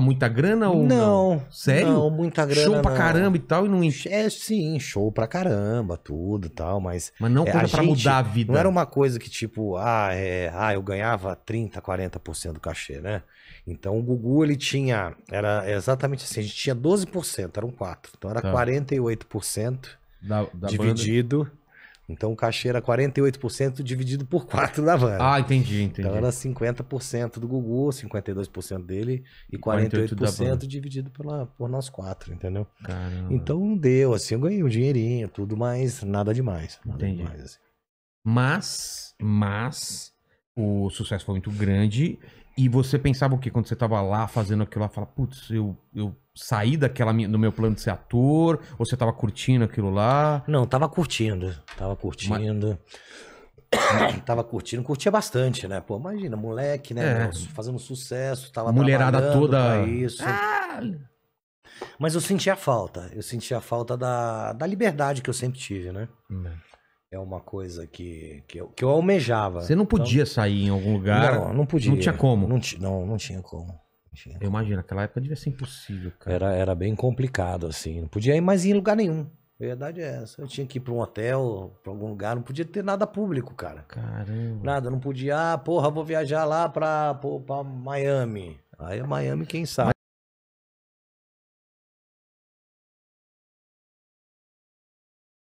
muita grana ou não? não? Sério? Não, muita grana. Show pra não. caramba e tal e não É sim, show pra caramba, tudo e tal, mas Mas não é, coisa pra gente, mudar a vida. Não era uma coisa que tipo, ah, é, ah, eu ganhava 30, 40% do cachê, né? Então o Gugu ele tinha, era exatamente assim, a gente tinha 12%, eram 4. Então era tá. 48% da, da dividido banda então o cachê era 48% dividido por 4 da Vânia. Ah, entendi, entendi. Então era 50% do Gugu, 52% dele e 48%, 48 dividido pela, por nós quatro, entendeu? Caramba. Então deu, assim, eu ganhei um dinheirinho, tudo, mas nada demais. Nada entendi. Demais, assim. Mas, mas, o sucesso foi muito grande e você pensava o quê? Quando você estava lá fazendo aquilo lá, fala, putz, eu, eu sair daquela minha, do meu plano de ser ator? Ou você tava curtindo aquilo lá? Não, tava curtindo. Tava curtindo. Mas... tava curtindo, curtia bastante, né? Pô, imagina, moleque, né? É. Fazendo sucesso, tava Mulherada toda. Isso. Ah! Mas eu sentia falta. Eu sentia falta da, da liberdade que eu sempre tive, né? Hum. É uma coisa que, que, eu, que eu almejava. Você não então podia então... sair em algum lugar? Não, não podia. Não tinha como? Não, não, não tinha como tinha. Eu imagino, aquela época devia ser impossível, cara. Era, era bem complicado, assim. Não podia ir mais em lugar nenhum. A verdade é essa. Eu tinha que ir pra um hotel, pra algum lugar. Não podia ter nada público, cara. Caramba. Nada, não podia. Ah, porra, vou viajar lá pra, pra Miami. Aí é Miami, quem sabe.